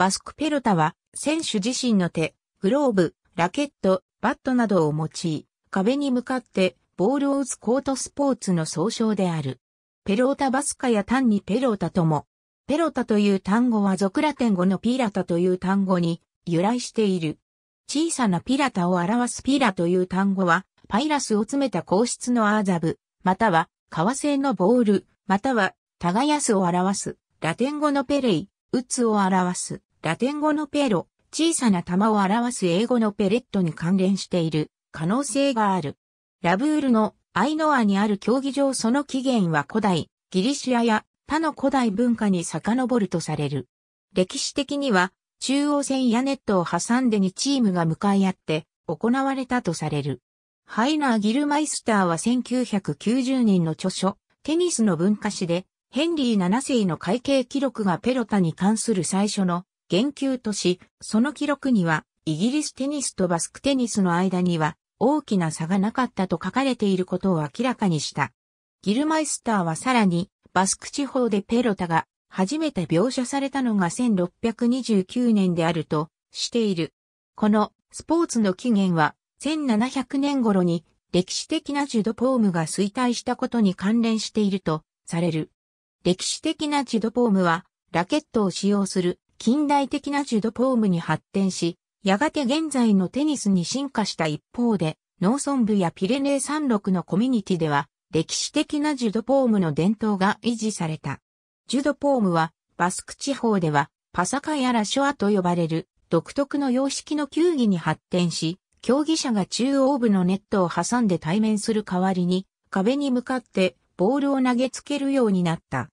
バスクペルタは、選手自身の手、グローブ、ラケット、バットなどを用い、壁に向かってボールを打つコートスポーツの総称である。ペロータバスカや単にペロータとも、ペロタという単語は俗ラテン語のピラタという単語に由来している。小さなピラタを表すピラという単語は、パイラスを詰めた硬質のアーザブ、または革製のボール、または耕すを表す、ラテン語のペレイ、打つを表す。ラテン語のペロ、小さな玉を表す英語のペレットに関連している可能性がある。ラブールのアイノアにある競技場その起源は古代、ギリシアや他の古代文化に遡るとされる。歴史的には中央線やネットを挟んで2チームが向かい合って行われたとされる。ハイナー・ギルマイスターは1990年の著書、テニスの文化史で、ヘンリー7世の会計記録がペロタに関する最初の言及とし、その記録には、イギリステニスとバスクテニスの間には大きな差がなかったと書かれていることを明らかにした。ギルマイスターはさらに、バスク地方でペロタが初めて描写されたのが1629年であるとしている。このスポーツの起源は1700年頃に歴史的なジュドポームが衰退したことに関連しているとされる。歴史的なジュドポームはラケットを使用する近代的なジュドポームに発展し、やがて現在のテニスに進化した一方で、農村部やピレネー山麓のコミュニティでは、歴史的なジュドポームの伝統が維持された。ジュドポームは、バスク地方では、パサカやラショアと呼ばれる独特の様式の球技に発展し、競技者が中央部のネットを挟んで対面する代わりに、壁に向かってボールを投げつけるようになった。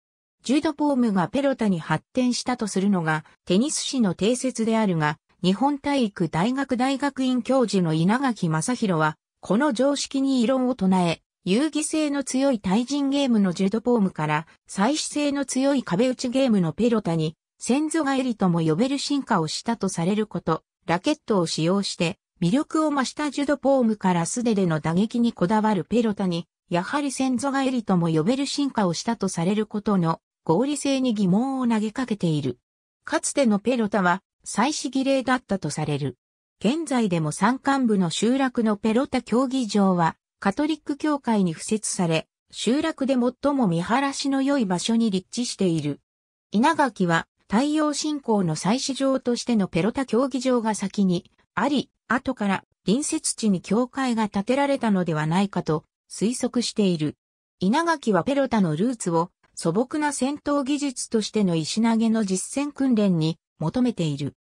ジュードポームがペロタに発展したとするのがテニス史の定説であるが、日本体育大学大学院教授の稲垣正宏は、この常識に異論を唱え、遊戯性の強い対人ゲームのジュードポームから、再始性の強い壁打ちゲームのペロタに、先祖返りとも呼べる進化をしたとされること、ラケットを使用して、魅力を増したジュドポームから素手での打撃にこだわるペロタに、やはり先祖返りとも呼べる進化をしたとされることの合理性に疑問を投げかけている。かつてのペロタは、祭祀儀礼だったとされる。現在でも山間部の集落のペロタ競技場は、カトリック教会に付設され、集落で最も見晴らしの良い場所に立地している。稲垣は、太陽信仰の祭祀場としてのペロタ競技場が先にあり、後から隣接地に教会が建てられたのではないかと推測している。稲垣はペロタのルーツを素朴な戦闘技術としての石投げの実践訓練に求めている。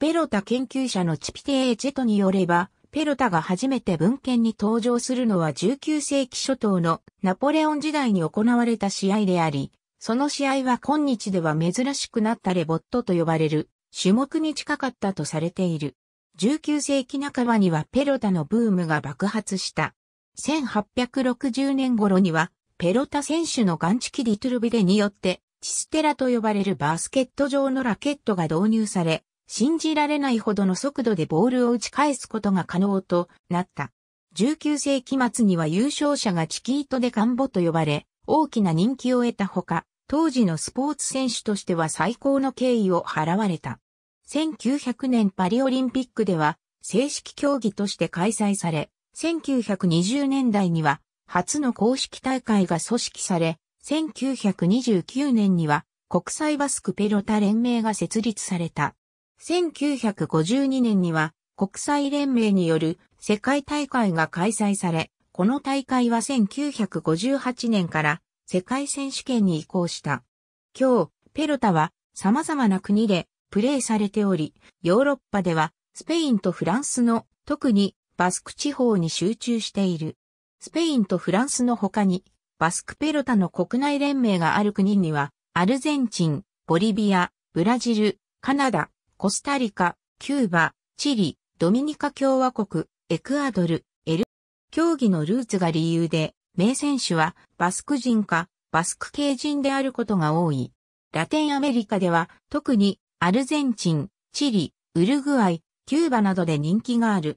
ペロタ研究者のチピテー・チェトによれば、ペロタが初めて文献に登場するのは19世紀初頭のナポレオン時代に行われた試合であり、その試合は今日では珍しくなったレボットと呼ばれる種目に近かったとされている。19世紀半ばにはペロタのブームが爆発した。1860年頃にはペロタ選手のガンチキディトゥルビデによって、チステラと呼ばれるバスケット上のラケットが導入され、信じられないほどの速度でボールを打ち返すことが可能となった。19世紀末には優勝者がチキートでカンボと呼ばれ、大きな人気を得たほか、当時のスポーツ選手としては最高の敬意を払われた。1900年パリオリンピックでは正式競技として開催され、1920年代には初の公式大会が組織され、1929年には国際バスクペロタ連盟が設立された。1952年には国際連盟による世界大会が開催され、この大会は1958年から世界選手権に移行した。今日、ペロタは様々な国でプレーされており、ヨーロッパではスペインとフランスの特にバスク地方に集中している。スペインとフランスの他に、バスクペルタの国内連盟がある国には、アルゼンチン、ボリビア、ブラジル、カナダ、コスタリカ、キューバ、チリ、ドミニカ共和国、エクアドル、エル、競技のルーツが理由で、名選手はバスク人かバスク系人であることが多い。ラテンアメリカでは特にアルゼンチン、チリ、ウルグアイ、キューバなどで人気がある。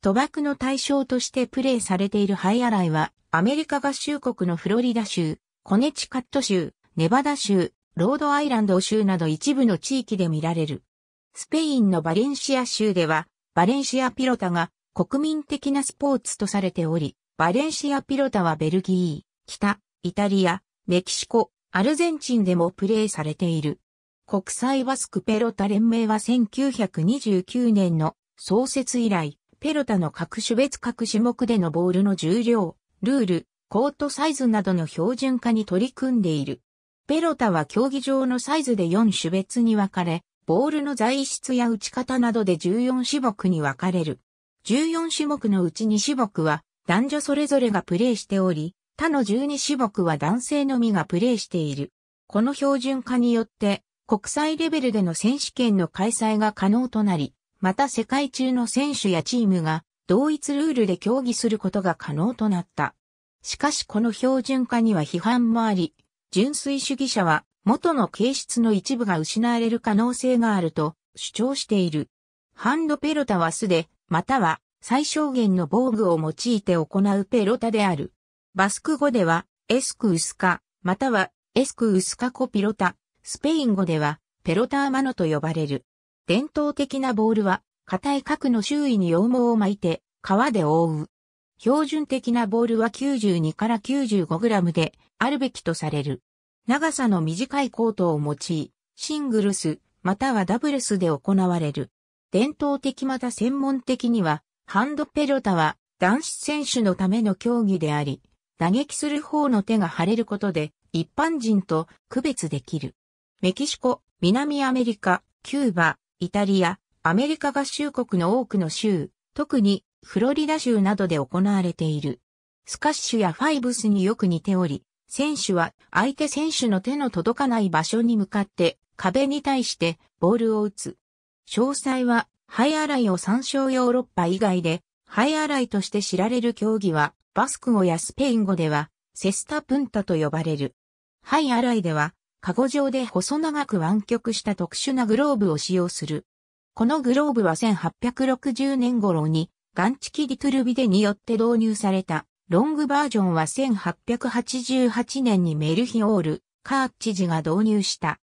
賭博の対象としてプレイされているハイアライは、アメリカ合衆国のフロリダ州、コネチカット州、ネバダ州、ロードアイランド州など一部の地域で見られる。スペインのバレンシア州では、バレンシアピロタが国民的なスポーツとされており、バレンシアピロタはベルギー、北、イタリア、メキシコ、アルゼンチンでもプレイされている。国際バスクペロタ連盟は1929年の創設以来、ペロタの各種別各種目でのボールの重量、ルール、コートサイズなどの標準化に取り組んでいる。ペロタは競技場のサイズで4種別に分かれ、ボールの材質や打ち方などで14種目に分かれる。14種目のうち2種目は男女それぞれがプレーしており、他の12種目は男性のみがプレーしている。この標準化によって国際レベルでの選手権の開催が可能となり、また世界中の選手やチームが同一ルールで競技することが可能となった。しかしこの標準化には批判もあり、純粋主義者は元の形質の一部が失われる可能性があると主張している。ハンドペロタは素で、または最小限の防具を用いて行うペロタである。バスク語では、エスクウスカ、またはエスクウスカコピロタ、スペイン語では、ペロターマノと呼ばれる。伝統的なボールは、硬い角の周囲に羊毛を巻いて、皮で覆う。標準的なボールは92から95グラムで、あるべきとされる。長さの短いコートを用い、シングルス、またはダブルスで行われる。伝統的また専門的には、ハンドペロタは男子選手のための競技であり、打撃する方の手が腫れることで一般人と区別できる。メキシコ、南アメリカ、キューバ、イタリア、アメリカ合衆国の多くの州、特にフロリダ州などで行われている。スカッシュやファイブスによく似ており、選手は相手選手の手の届かない場所に向かって壁に対してボールを打つ。詳細は、ハイアライを参照ヨーロッパ以外で、ハイアライとして知られる競技は、バスク語やスペイン語では、セスタプンタと呼ばれる。ハイアライでは、カゴ状で細長く湾曲した特殊なグローブを使用する。このグローブは1860年頃にガンチキ・ディトゥルビデによって導入された。ロングバージョンは1888年にメルヒオール、カーチジが導入した。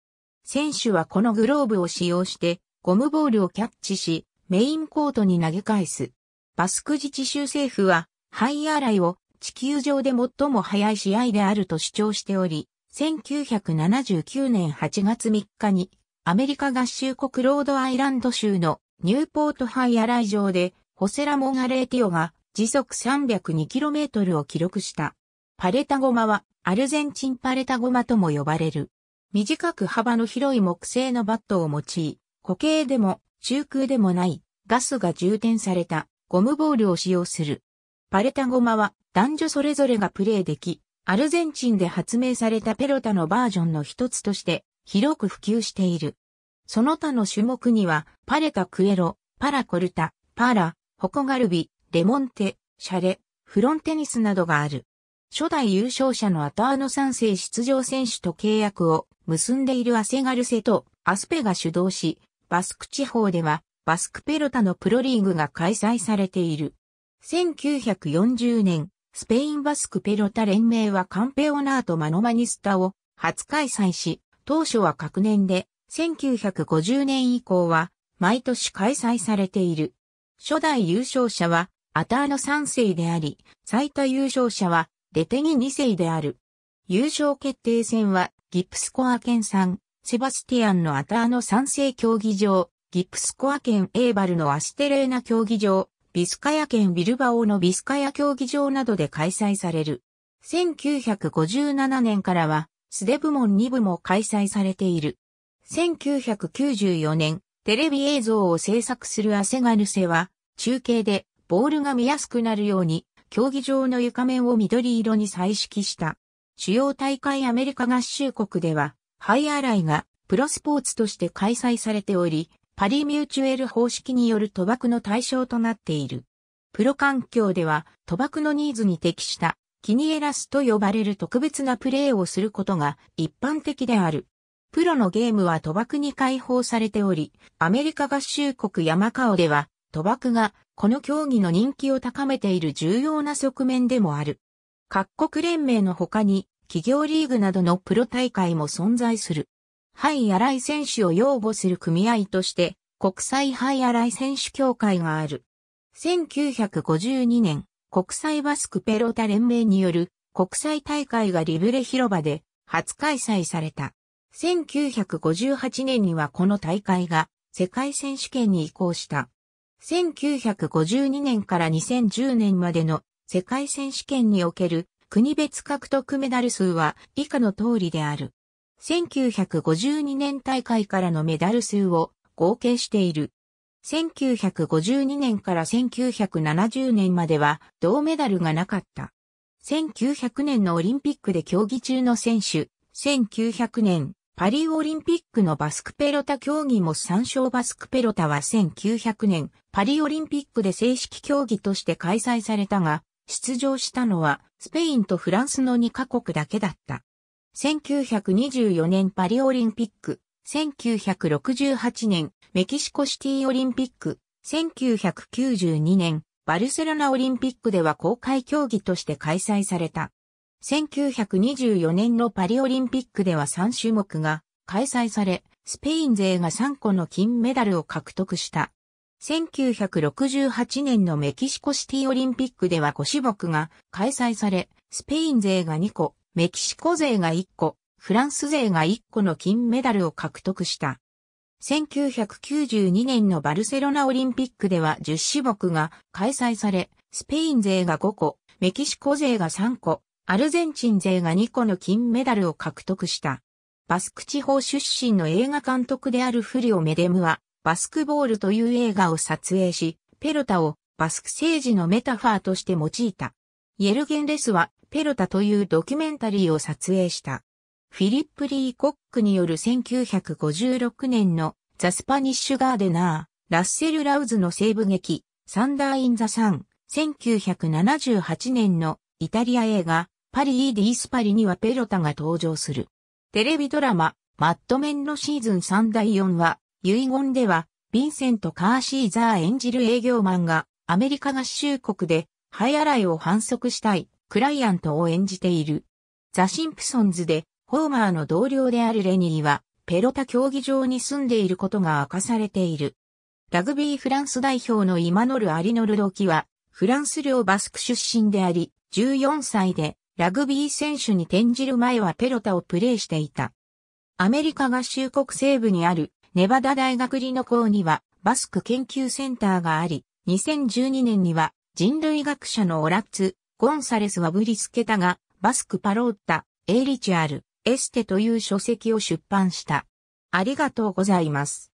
選手はこのグローブを使用してゴムボールをキャッチし、メインコートに投げ返す。バスク自治州政府は、ハイアライを地球上で最も早い試合であると主張しており、1979年8月3日にアメリカ合衆国ロードアイランド州のニューポートハイアライ上でホセラ・モガレーティオが時速 302km を記録した。パレタゴマはアルゼンチンパレタゴマとも呼ばれる。短く幅の広い木製のバットを用い、固形でも中空でもないガスが充填されたゴムボールを使用する。パレタゴマは男女それぞれがプレイでき、アルゼンチンで発明されたペロタのバージョンの一つとして広く普及している。その他の種目には、パレタクエロ、パラコルタ、パラ、ホコガルビ、レモンテ、シャレ、フロンテニスなどがある。初代優勝者のアターノ3世出場選手と契約を結んでいるアセガルセとアスペが主導し、バスク地方ではバスクペロタのプロリーグが開催されている。1940年、スペインバスクペロタ連盟はカンペオナートマノマニスタを初開催し、当初は各年で、1950年以降は毎年開催されている。初代優勝者はアターノ3世であり、最多優勝者はレテギ2世である。優勝決定戦はギプスコア県産、セバスティアンのアターノ3世競技場、ギプスコア県エーバルのアステレーナ競技場、ビスカヤ県ビルバオのビスカヤ競技場などで開催される。1957年からは、素手部門2部も開催されている。1994年、テレビ映像を制作するアセガルセは、中継でボールが見やすくなるように、競技場の床面を緑色に彩色した。主要大会アメリカ合衆国では、ハイアライがプロスポーツとして開催されており、パリミューチュエル方式による賭博の対象となっている。プロ環境では賭博のニーズに適したキニエラスと呼ばれる特別なプレーをすることが一般的である。プロのゲームは賭博に解放されており、アメリカ合衆国山川では賭博がこの競技の人気を高めている重要な側面でもある。各国連盟の他に企業リーグなどのプロ大会も存在する。ハイアライ選手を擁護する組合として、国際ハイアライ選手協会がある。1952年、国際バスクペロタ連盟による国際大会がリブレ広場で初開催された。1958年にはこの大会が世界選手権に移行した。1952年から2010年までの世界選手権における国別獲得メダル数は以下の通りである。1952年大会からのメダル数を合計している。1952年から1970年までは銅メダルがなかった。1900年のオリンピックで競技中の選手、1900年、パリオリンピックのバスクペロタ競技も参照バスクペロタは1900年、パリオリンピックで正式競技として開催されたが、出場したのはスペインとフランスの2カ国だけだった。1924年パリオリンピック、1968年メキシコシティオリンピック、1992年バルセロナオリンピックでは公開競技として開催された。1924年のパリオリンピックでは3種目が開催され、スペイン勢が3個の金メダルを獲得した。1968年のメキシコシティオリンピックでは5種目が開催され、スペイン勢が2個、メキシコ勢が1個、フランス勢が1個の金メダルを獲得した。1992年のバルセロナオリンピックでは10種目が開催され、スペイン勢が5個、メキシコ勢が3個、アルゼンチン勢が2個の金メダルを獲得した。バスク地方出身の映画監督であるフリオ・メデムは、バスクボールという映画を撮影し、ペロタをバスク政治のメタファーとして用いた。イェルゲンレスはペロタというドキュメンタリーを撮影した。フィリップ・リー・コックによる1956年のザ・スパニッシュ・ガーデナー、ラッセル・ラウズの西部劇、サンダー・イン・ザ・サン、1978年のイタリア映画、パリ・イディ・スパリにはペロタが登場する。テレビドラマ、マッドメンのシーズン3第4話、遺言では、ヴィンセント・カーシーザー演じる営業マンが、アメリカ合衆国で、ハイアライを反則したい、クライアントを演じている。ザ・シンプソンズで、ホーマーの同僚であるレニーは、ペロタ競技場に住んでいることが明かされている。ラグビーフランス代表のイマノル・アリノルド・キは、フランス領バスク出身であり、14歳で、ラグビー選手に転じる前はペロタをプレーしていた。アメリカ合衆国西部にあるネバダ大学理の校にはバスク研究センターがあり、2012年には人類学者のオラッツ・ゴンサレスはブリスケタが、バスクパロータ、エイリチュアル、エステという書籍を出版した。ありがとうございます。